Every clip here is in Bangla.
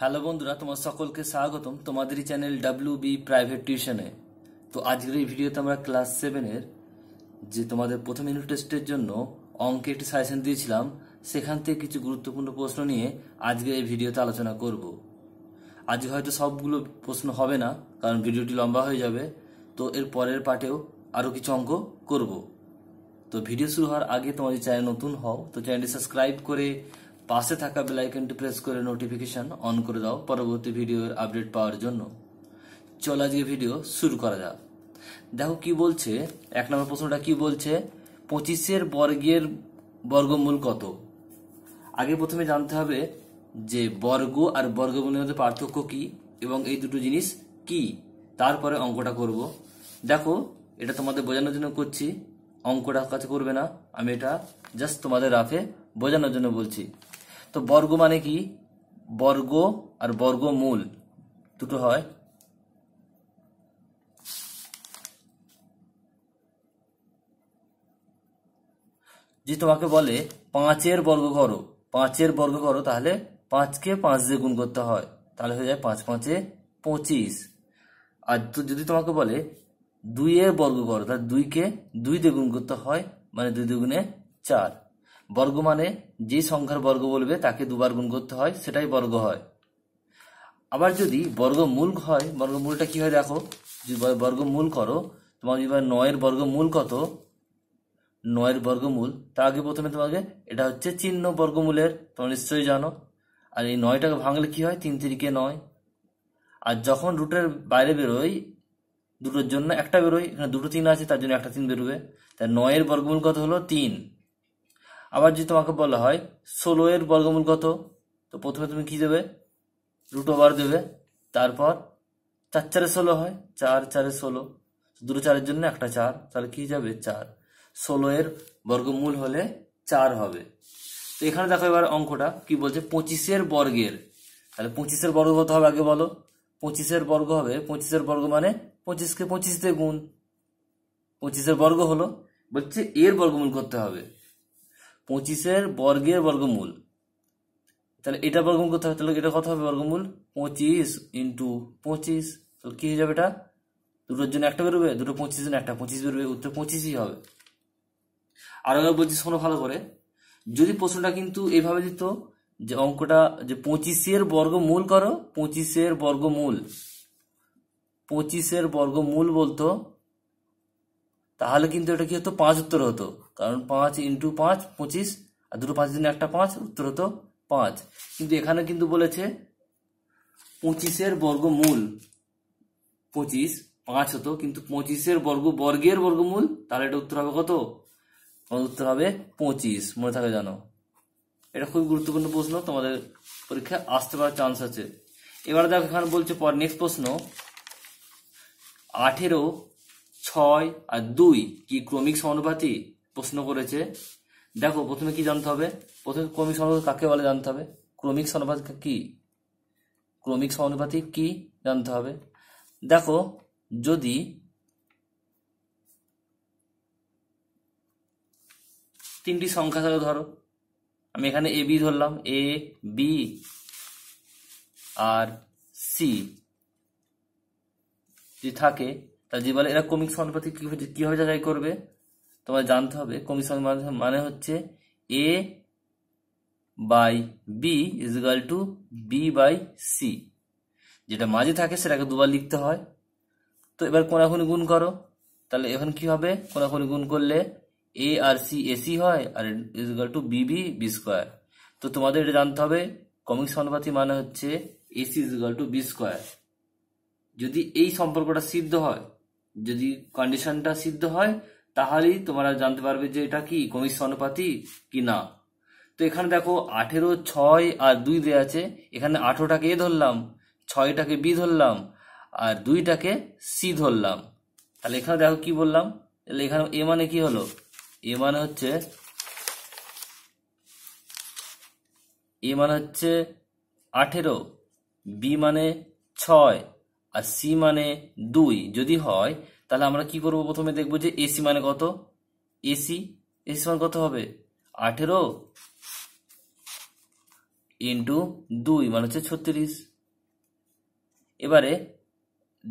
হ্যালো বন্ধুরা তোমার সকলকে স্বাগতম তোমাদেরই চ্যানেল ডাব্লিউ বি প্রাইভেট টিউশনে তো আজকের এই ভিডিওতে আমরা ক্লাস সেভেনের যে তোমাদের প্রথম ইউনিট টেস্টের জন্য অঙ্কে একটি সাজেশন দিয়েছিলাম সেখান থেকে কিছু গুরুত্বপূর্ণ প্রশ্ন নিয়ে আজকে এই ভিডিওতে আলোচনা করব আজ হয়তো সবগুলো প্রশ্ন হবে না কারণ ভিডিওটি লম্বা হয়ে যাবে তো এর পরের পার্টেও আরও কিছু অঙ্ক করব তো ভিডিও শুরু হওয়ার আগে তোমাদের চ্যানেল নতুন হও তো চ্যানেলটি সাবস্ক্রাইব করে পাশে থাকা বেল আইকনটি প্রেস করে নোটিফিকেশন অন করে দাও পরবর্তী ভিডিওর আপডেট পাওয়ার জন্য চল আজকে ভিডিও শুরু করা যাক দেখো কি বলছে এক নম্বর প্রশ্নটা কি বলছে পঁচিশের বর্গের বর্গমূল কত আগে প্রথমে জানতে হবে যে বর্গ আর বর্গমূলের মধ্যে পার্থক্য কি এবং এই দুটো জিনিস কি তারপরে অঙ্কটা করব দেখো এটা তোমাদের বোঝানোর জন্য করছি অঙ্কটা কাছে করবে না আমি এটা জাস্ট তোমাদের রাফে বোঝানোর জন্য বলছি তো বর্গ মানে কি বর্গ আর বর্গমূল দুটো হয় যে তোমাকে বলে পাঁচের বর্গ করো পাঁচের বর্গ করো তাহলে পাঁচকে পাঁচ দিয়ে গুণ করতে হয় তাহলে হয়ে যায় পাঁচ পাঁচে পঁচিশ আর যদি তোমাকে বলে দুইয়ের বর্গ করো তাহলে দুইকে দুই দিয়ে গুণ করতে হয় মানে দুই দুগুণে চার বর্গ মানে যে সংখ্যার বর্গ বলবে তাকে দুবার গুণ করতে হয় সেটাই বর্গ হয় আবার যদি বর্গমূল হয় বর্গমূলটা কি হয় দেখো যদি বর্গমূল করো তোমার যদি নয়ের বর্গমূল কত নয়ের বর্গমূল তার আগে প্রথমে তোমাকে এটা হচ্ছে চিহ্ন বর্গমূলের তোমরা নিশ্চয়ই জানো আর এই নয়টাকে ভাঙলে কি হয় তিন তিরিকে নয় আর যখন রুটের বাইরে বেরোয় দুটোর জন্য একটা বেরোয় এখানে দুটো তিন আছে তার জন্য একটা তিন বেরোবে তাই নয়ের বর্গমূল কত হলো তিন আবার যদি তোমাকে বলা হয় ষোলো এর বর্গমূল কত তো প্রথমে তুমি কি দেবে রুট ওভার দেবে তারপর চার চারে ষোলো হয় চার চারে ষোলো দুটো চারের জন্য একটা চার তাহলে কি যাবে চার ষোলো এর বর্গমূল হলে চার হবে তো এখানে দেখো এবার অঙ্কটা কি বলছে পঁচিশের বর্গের তাহলে পঁচিশের বর্গ কত হবে আগে বলো পঁচিশের বর্গ হবে পঁচিশের বর্গ মানে পঁচিশকে পঁচিশ দিয়ে গুণ পঁচিশের বর্গ হলো বলছে এর বর্গমূল করতে হবে পঁচিশের বর্গের বর্গমূল তাহলে এটা বর্গমূল করতে হবে তাহলে এটা কত হবে বর্গমূল পঁচিশ ইন্টু পঁচিশ তাহলে কী হয়ে যাবে এটা দুটোর জন্য একটা বেরোবে দুটো পঁচিশ জন্য একটা পঁচিশ বেরোবে উত্তর পঁচিশই হবে আর আমি বলছি শোনো ভালো করে যদি প্রশ্নটা কিন্তু এভাবে দিত যে অঙ্কটা যে পঁচিশের বর্গমূল করো পঁচিশের বর্গমূল পঁচিশের বর্গমূল বলতো তাহলে কিন্তু এটা কি হতো পাঁচ উত্তর হতো কারণ পাঁচ ইন্টু পাঁচ পঁচিশ আর দুটো পাঁচ দিনে একটা পাঁচ উত্তর হতো পাঁচ কিন্তু এখানে কিন্তু বলেছে পঁচিশের বর্গমূল পঁচিশ পাঁচ হতো কিন্তু পঁচিশের বর্গ বর্গের বর্গমূল তাহলে এটা উত্তর হবে কত উত্তর হবে পঁচিশ মনে থাকে জানো এটা খুব গুরুত্বপূর্ণ প্রশ্ন তোমাদের পরীক্ষায় আসতে পারার চান্স আছে এবার দেখো এখানে বলছে পর নেক্সট প্রশ্ন আঠেরো ছয় আর দুই কি ক্রমিক সমানুপাতি প্রশ্ন করেছে দেখো প্রথমে কি জানতে হবে প্রথমে ক্রমিক সমানুপাত কাকে বলে জানতে হবে ক্রমিক সমানুপাত কি ক্রমিক সমানুপাতি কি জানতে হবে দেখো যদি তিনটি সংখ্যা থাকে ধরো আমি এখানে এ বি ধরলাম এ বি আর সি যদি থাকে তা যে বলে এরা কমিক ক্রমিক সমানুপাতিক কীভাবে যাচাই করবে তোমার জানতে হবে কমিক সমানুপাতিক মানে হচ্ছে A by B is equal to B by C যেটা মাঝে থাকে সেটাকে দুবার লিখতে হয় তো এবার কোনাখুনি গুণ করো তাহলে এখন কি হবে কোনাখুনি গুণ করলে এ আর সি এসি হয় আর is equal to B B B square তো তোমাদের এটা জানতে হবে কমিক সমানুপাতি মানে হচ্ছে AC equal to B square যদি এই সম্পর্কটা সিদ্ধ হয় যদি কন্ডিশনটা সিদ্ধ হয় তাহলেই তোমরা জানতে পারবে যে এটা কি কমিশ অনুপাতি কি না তো এখানে দেখো আঠেরো ছয় আর দুই দেওয়া আছে এখানে আঠেরোটাকে এ ধরলাম ছয়টাকে বি ধরলাম আর দুইটাকে সি ধরলাম তাহলে এখানে দেখো কি বললাম তাহলে এখানে এ মানে কি হলো এ মানে হচ্ছে এ মানে হচ্ছে আঠেরো বি মানে ছয় আর সি মানে দুই যদি হয় তাহলে আমরা কি করব প্রথমে দেখব যে এসি মানে কত এসি এসি মানে কত হবে আঠেরো ইন্টু দুই মানে হচ্ছে ছত্রিশ এবারে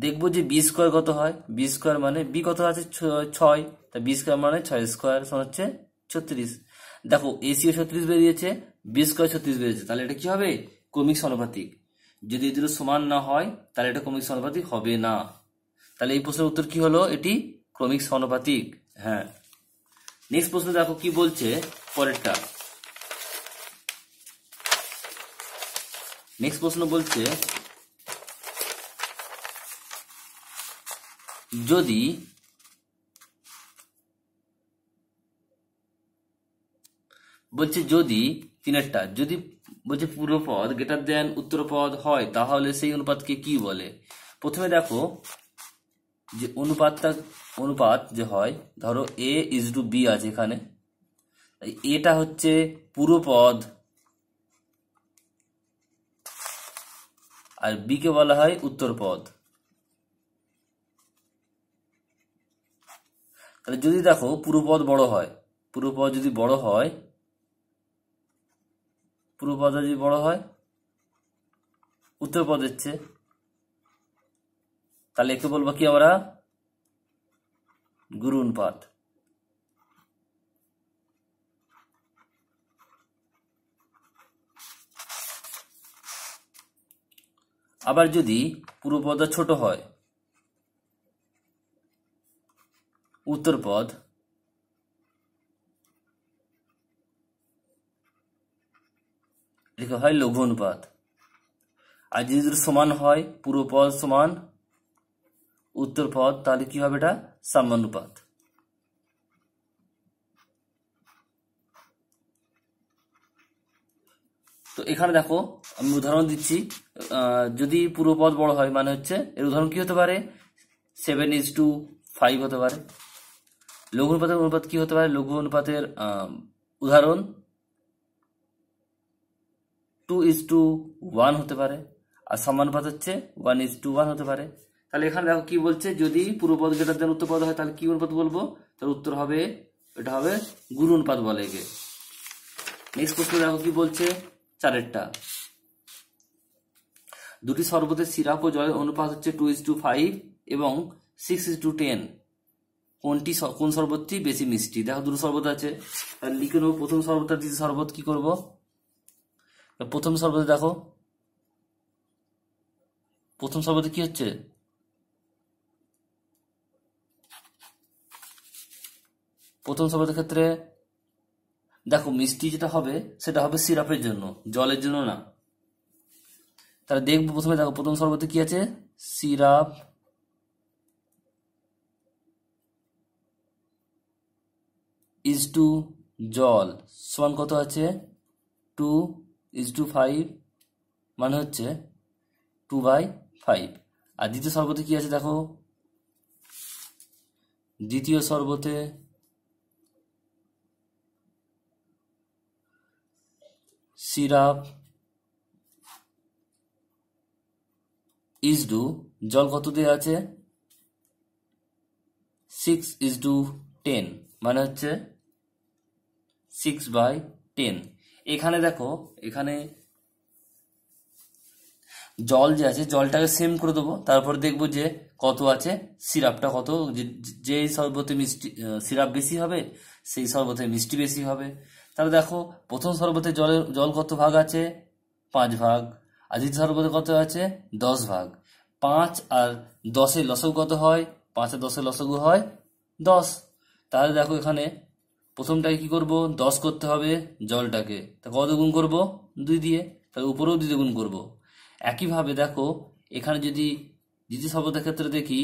দেখব যে বি স্কোয়ার কত হয় বি স্কোয়ার মানে বি কত আছে ছয় তা বি স্কোয়ার মানে ছয় স্কোয়ার সমান হচ্ছে ছত্রিশ দেখো এসিও ছত্রিশ বেরিয়েছে বি স্কোয়ার ছত্রিশ বেরিয়েছে তাহলে এটা কি হবে ক্রমিক সমানুপাতিক যদি এদের সমান না হয় তাহলে এটা ক্রমিক সমানুপাতিক হবে না তাহলে এই প্রশ্নের উত্তর কি হলো এটি ক্রমিক সমানুপাতিক হ্যাঁ নেক্সট প্রশ্ন দেখো কি বলছে পরেরটা নেক্সট প্রশ্ন বলছে যদি বলছে যদি তিনেরটা যদি বলছে পদ গ্রেটার দেন উত্তরপদ হয় তাহলে সেই অনুপাতকে কি বলে প্রথমে দেখো যে অনুপাতটা অনুপাত যে হয় ধরো এ ইজ টু বি আছে এখানে এটা হচ্ছে পদ আর বিকে বলা হয় উত্তরপদ তাহলে যদি দেখো পূর্বপদ বড় হয় পূর্বপদ যদি বড় হয় পূর্বপদ যদি বড় হয় উত্তরপদের চেয়ে তাহলে একে বলবো কি আমরা গুরু অনুপাত আবার যদি পূর্বপদ ছোট হয় উত্তরপদ লেখা হয় লঘু অনুপাত আর যদি সমান হয় পুরো পদ সমান উত্তর পদ তাহলে কি হবে এটা সাম্যানুপাত তো এখানে দেখো আমি উদাহরণ দিচ্ছি যদি পুরো পদ বড় হয় মানে হচ্ছে এর উদাহরণ কি হতে পারে সেভেন ইজ টু ফাইভ হতে পারে লঘু অনুপাতের অনুপাত কি হতে পারে লঘু অনুপাতের উদাহরণ টু ইজ টু ওয়ান হতে পারে আর সমানুপাত হচ্ছে ওয়ান ইজ টু ওয়ান হতে পারে তাহলে এখানে দেখো কি বলছে যদি পূর্বপদ গ্রেটার দেন উত্তরপদ হয় তাহলে কি অনুপাত বলবো তাহলে উত্তর হবে এটা হবে গুরু অনুপাত বলে একে নেক্সট প্রশ্ন দেখো কি বলছে চারেরটা দুটি শরবতের সিরাপ ও জয় অনুপাত হচ্ছে টু ইজ টু ফাইভ এবং সিক্স ইজ টু টেন কোনটি কোন শরবতটি বেশি মিষ্টি দেখো দুটো শরবত আছে লিখে নেবো প্রথম শরবত আর দ্বিতীয় শরবত কি করবো প্রথম সর্বদা দেখো প্রথম সর্বদা কি হচ্ছে প্রথম সর্বদের ক্ষেত্রে দেখো মিষ্টি যেটা হবে সেটা হবে সিরাপের জন্য জলের জন্য না তাহলে দেখবো প্রথমে দেখো প্রথম সর্বতে কি আছে সিরাপ ইজ টু জল সমান কত আছে টু ইজ টু ফাইভ মানে হচ্ছে টু বাই ফাইভ আর দ্বিতীয় শরবতে কি আছে দেখো দ্বিতীয় সর্বতে সিরাপ ইজ ডু জল কত দিয়ে আছে সিক্স ইজ ডু টেন মানে হচ্ছে সিক্স বাই টেন এখানে দেখো এখানে জল যে আছে জলটাকে সেম করে দেবো তারপর দেখব যে কত আছে সিরাপটা কত যে শরবতে মিষ্টি সিরাপ বেশি হবে সেই শরবতে মিষ্টি বেশি হবে তাহলে দেখো প্রথম শরবতে জলের জল কত ভাগ আছে পাঁচ ভাগ আর দ্বিতীয় শরবতে কত আছে দশ ভাগ পাঁচ আর দশের লসক কত হয় পাঁচ আর দশের লসক হয় দশ তাহলে দেখো এখানে প্রথমটাকে কি করব দশ করতে হবে জলটাকে তা কত গুণ করব দুই দিয়ে তার উপরেও দুই গুণ করব একইভাবে দেখো এখানে যদি দ্বিতীয় শব্দের ক্ষেত্রে দেখি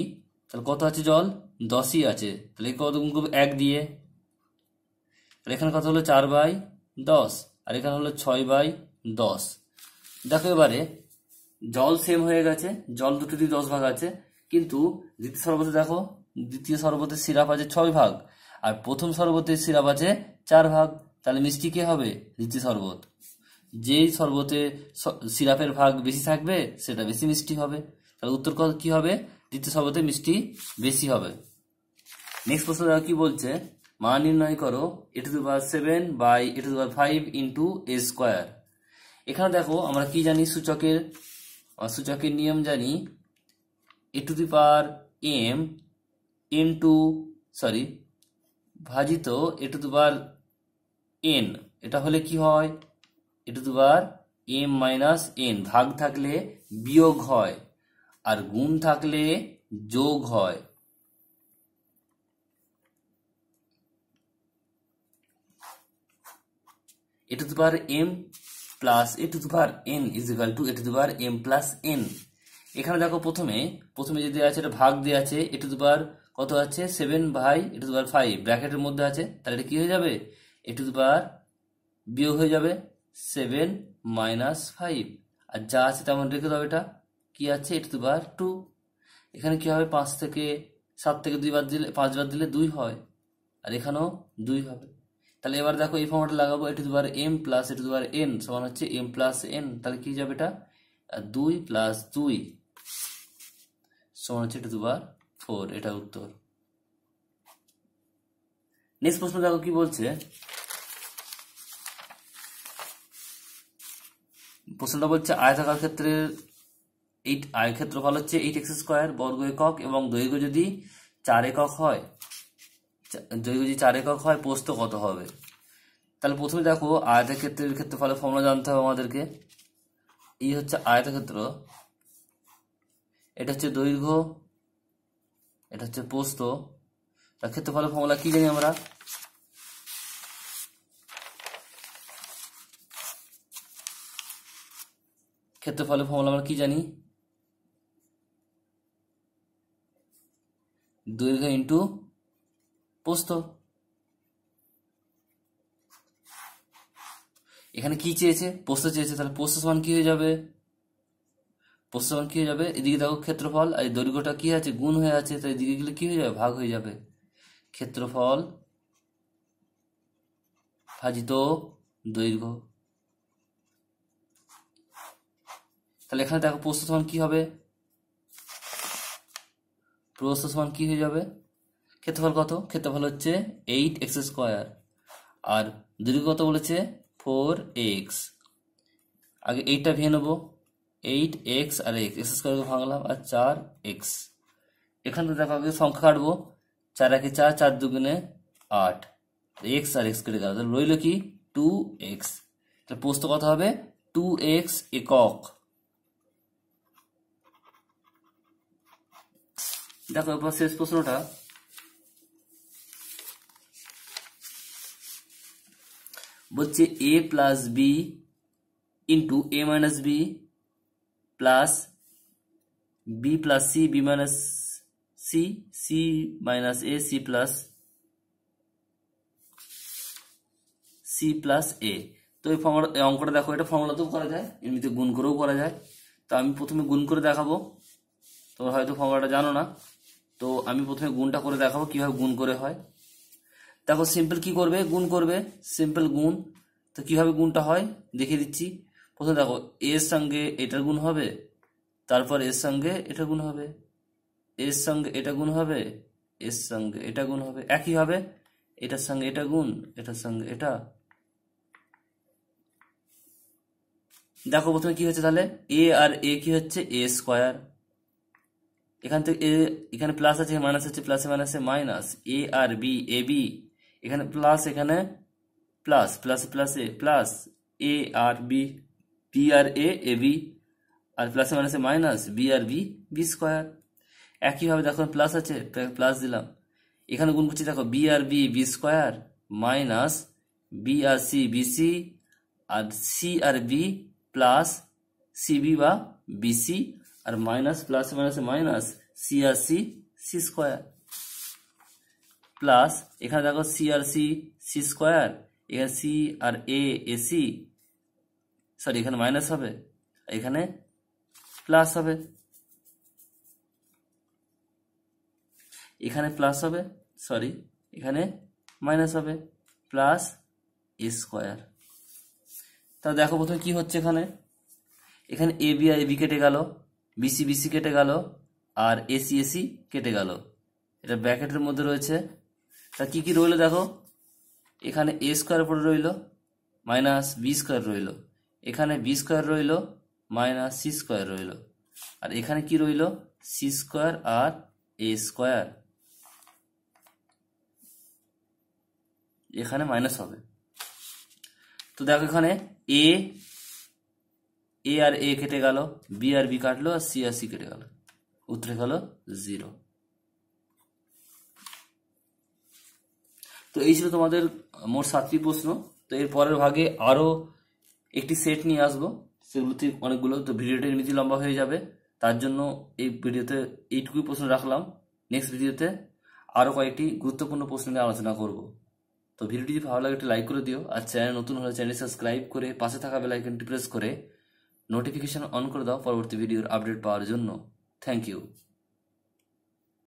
তাহলে কত আছে জল দশই আছে তাহলে কত গুণ করবো এক দিয়ে তাহলে এখানে কত হলো চার বাই দশ আর এখানে হলো ছয় বাই দশ দেখো এবারে জল সেম হয়ে গেছে জল দুটো দিয়ে দশ ভাগ আছে কিন্তু দ্বিতীয় সর্বতে দেখো দ্বিতীয় সর্বতে সিরাপ আছে ছয় ভাগ আর প্রথম শরবতের সিরাপ আছে চার ভাগ তাহলে মিষ্টি কে হবে দ্বিতীয় শরবত যেই শরবতে সিরাপের ভাগ বেশি থাকবে সেটা বেশি মিষ্টি হবে তাহলে উত্তর কি হবে দ্বিতীয় শরবতে মিষ্টি বেশি হবে নেক্সট প্রশ্ন দ্বারা কি বলছে মান নির্ণয় করো A to power seven by A to power five into A square এখানে দেখো আমরা কি জানি সূচকের সূচকের নিয়ম জানি A to the power M into sorry ভাজিত এ টু দুবার এন এটা হলে কি হয় এ টু দুবার এম মাইনাস এন ভাগ থাকলে বিয়োগ হয় আর গুণ থাকলে যোগ হয় a to the M plus A to the power N is equal to A to the M plus N এখানে দেখো প্রথমে প্রথমে যে দেওয়া আছে এটা ভাগ দেওয়া আছে এ টু দি কত আছে seven by A to power five ব্র্যাকেটের মধ্যে আছে তাহলে এটা কী হয়ে যাবে এ টু পাওয়ার বিয়োগ হয়ে যাবে সেভেন মাইনাস ফাইভ আর যা আছে তেমন রেখে দেবে এটা কী আছে এ টু পাওয়ার টু এখানে কী হবে পাঁচ থেকে সাত থেকে দুই বার দিলে পাঁচ বার দিলে দুই হয় আর এখানেও দুই হবে তাহলে এবার দেখো এই ফর্মটা লাগাবো A to power M plus A to power N সমান হচ্ছে এম প্লাস এন তাহলে কী যাবে এটা দুই প্লাস দুই সমান হচ্ছে এ টু পাওয়ার ফোর এটা উত্তর নেক্সট প্রশ্ন দেখো কি বলছে প্রশ্নটা বলছে আয়তাকার ক্ষেত্রের এই আয় ক্ষেত্রফল হচ্ছে এইট এক্স স্কোয়ার বর্গ একক এবং দৈর্ঘ্য যদি চার একক হয় দৈর্ঘ্য যদি চার একক হয় পোস্ত কত হবে তাহলে প্রথমে দেখো আয়তা ক্ষেত্রের ক্ষেত্রফলের ফর্মুলা জানতে হবে আমাদেরকে এই হচ্ছে আয়তা ক্ষেত্র এটা হচ্ছে দৈর্ঘ্য এটা হচ্ছে পোস্ত তার ফলে ফর্মুলা কি জানি আমরা ফলে ফর্মুলা আমরা কি জানি দৈর্ঘ্য ইন্টু পোস্ত এখানে কি চেয়েছে পোস্ত চেয়েছে তাহলে পোস্ত সমান কি হয়ে যাবে প্রশ্রবণ কী হয়ে যাবে এদিকে দেখো ক্ষেত্রফল আর এই দৈর্ঘ্যটা কী আছে গুণ হয়ে আছে তাই এদিকে গেলে কী হয়ে যাবে ভাগ হয়ে যাবে ক্ষেত্রফল ভাজিত দৈর্ঘ্য তাহলে এখানে দেখো প্রস্থ সমান কী হবে প্রস্থ সমান কী হয়ে যাবে ক্ষেত্রফল কত ক্ষেত্রফল হচ্ছে এইট এক্স স্কোয়ার আর দৈর্ঘ্য কত বলেছে ফোর এক্স আগে এইটটা ভেঙে নেবো 8x or x স্কয়ারকে ভাগলাম R 4x এখান থেকে ভাগ হবে সংখ্যা করব 4 আর 4 4 দুগুণে 8 1 আর x স্কয়ার দ্বারা লইলো কি 2x তাহলে পোস্ট তো কথা হবে 2x একক দেখো অবশেষে প্রশ্নটা হচ্ছে a + b * a - b plus B plus C B minus C C minus A C plus C plus A তো এই ফর্মুলা অঙ্কটা দেখো এটা ফর্মুলাতেও করা যায় এমনিতে গুণ করেও করা যায় তো আমি প্রথমে গুণ করে দেখাবো তোমরা হয়তো ফর্মুলাটা জানো না তো আমি প্রথমে গুণটা করে দেখাবো কিভাবে গুণ করে হয় দেখো সিম্পল কি করবে গুণ করবে সিম্পল গুণ তো কিভাবে গুণটা হয় দেখিয়ে দিচ্ছি প্রথমে দেখো এর সঙ্গে এটার গুণ হবে তারপর এর সঙ্গে এটা গুণ হবে এর সঙ্গে এটা গুণ হবে এর সঙ্গে এটা গুণ হবে একই হবে এটার সঙ্গে এটা গুণ এটার সঙ্গে এটা দেখো প্রথমে কি হচ্ছে তাহলে এ আর এ কি হচ্ছে এ স্কোয়ার এখান থেকে এ এখানে প্লাস আছে মাইনাস আছে প্লাসে মাইনাসে মাইনাস এ আর বি এ বি এখানে প্লাস এখানে প্লাস প্লাসে প্লাসে প্লাস এ আর বি পি আর এ এ বি আর প্লাসে মাইনাসে মাইনাস বি আর বি বি স্কোয়ার একইভাবে দেখো প্লাস আছে প্লাস দিলাম এখানে গুণ করছি দেখো বি আর B B square minus B আর সি বি সি আর সি আর বি প্লাস সি সিবি বা বি সি আর minus plus minus minus C আর সি সি স্কোয়ার প্লাস এখানে দেখো সি আর সি সি স্কোয়ার এখানে সি আর এ এসি সরি এখানে মাইনাস হবে এখানে প্লাস হবে এখানে প্লাস হবে সরি এখানে মাইনাস হবে প্লাস এ স্কোয়ার তা দেখো প্রথমে কি হচ্ছে এখানে এখানে এ বি আই বি কেটে গেল বিসি বিসি কেটে গেল আর এসি এসি কেটে গেল এটা ব্র্যাকেটের মধ্যে রয়েছে তা কি কি রইল দেখো এখানে এ স্কোয়ার পরে রইল মাইনাস বি স্কোয়ার রইল এখানে বি স্কোয়ার রইল মাইনাস সি স্কোয়ার রইল আর এখানে কি রইল সি স্কোয়ার আর এ স্কোয়ার এখানে মাইনাস হবে তো দেখো এখানে এ এ আর এ কেটে গেল বি আর বি কাটলো আর সি আর সি কেটে গেল উত্তরে গেল জিরো তো এই ছিল তোমাদের মোট সাতটি প্রশ্ন তো এর পরের ভাগে আরও একটি সেট নিয়ে আসবো সেগুলোতে অনেকগুলো তো ভিডিওটা এমনিতেই লম্বা হয়ে যাবে তার জন্য এই ভিডিওতে এইটুকুই প্রশ্ন রাখলাম নেক্সট ভিডিওতে আরও কয়েকটি গুরুত্বপূর্ণ প্রশ্ন নিয়ে আলোচনা করব তো ভিডিওটি যদি ভালো লাগে একটি লাইক করে দিও আর চ্যানেল নতুন হলে চ্যানেল সাবস্ক্রাইব করে পাশে থাকা বেলাইকনটি প্রেস করে নোটিফিকেশান অন করে দাও পরবর্তী ভিডিওর আপডেট পাওয়ার জন্য থ্যাংক ইউ